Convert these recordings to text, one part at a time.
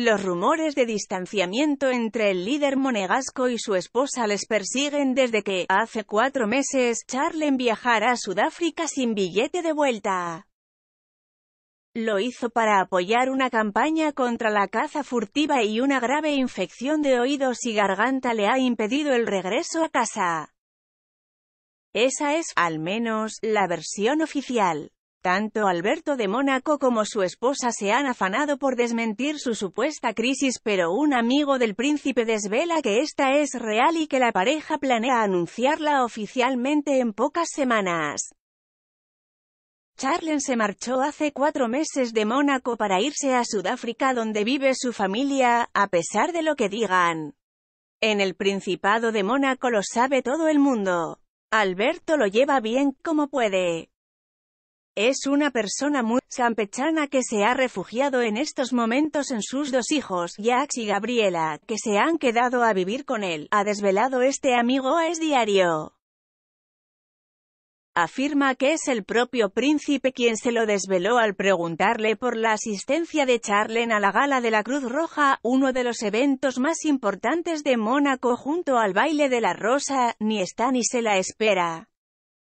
Los rumores de distanciamiento entre el líder monegasco y su esposa les persiguen desde que, hace cuatro meses, Charlen viajara a Sudáfrica sin billete de vuelta. Lo hizo para apoyar una campaña contra la caza furtiva y una grave infección de oídos y garganta le ha impedido el regreso a casa. Esa es, al menos, la versión oficial. Tanto Alberto de Mónaco como su esposa se han afanado por desmentir su supuesta crisis pero un amigo del príncipe desvela que esta es real y que la pareja planea anunciarla oficialmente en pocas semanas. Charlen se marchó hace cuatro meses de Mónaco para irse a Sudáfrica donde vive su familia, a pesar de lo que digan. En el Principado de Mónaco lo sabe todo el mundo. Alberto lo lleva bien como puede. Es una persona muy campechana que se ha refugiado en estos momentos en sus dos hijos, Jax y Gabriela, que se han quedado a vivir con él, ha desvelado este amigo a Es Diario afirma que es el propio príncipe quien se lo desveló al preguntarle por la asistencia de Charlene a la gala de la Cruz Roja, uno de los eventos más importantes de Mónaco junto al baile de la rosa, ni está ni se la espera.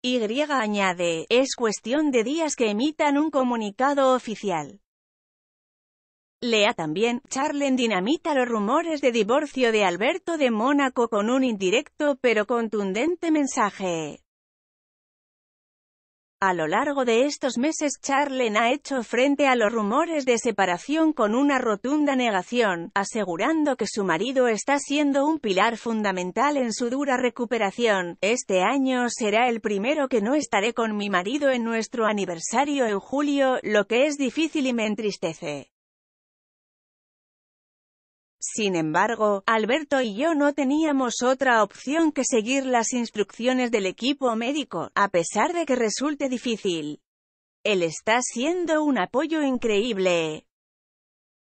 Y añade, es cuestión de días que emitan un comunicado oficial. Lea también, Charlen dinamita los rumores de divorcio de Alberto de Mónaco con un indirecto pero contundente mensaje. A lo largo de estos meses Charlene ha hecho frente a los rumores de separación con una rotunda negación, asegurando que su marido está siendo un pilar fundamental en su dura recuperación. Este año será el primero que no estaré con mi marido en nuestro aniversario en julio, lo que es difícil y me entristece. Sin embargo, Alberto y yo no teníamos otra opción que seguir las instrucciones del equipo médico, a pesar de que resulte difícil. Él está siendo un apoyo increíble.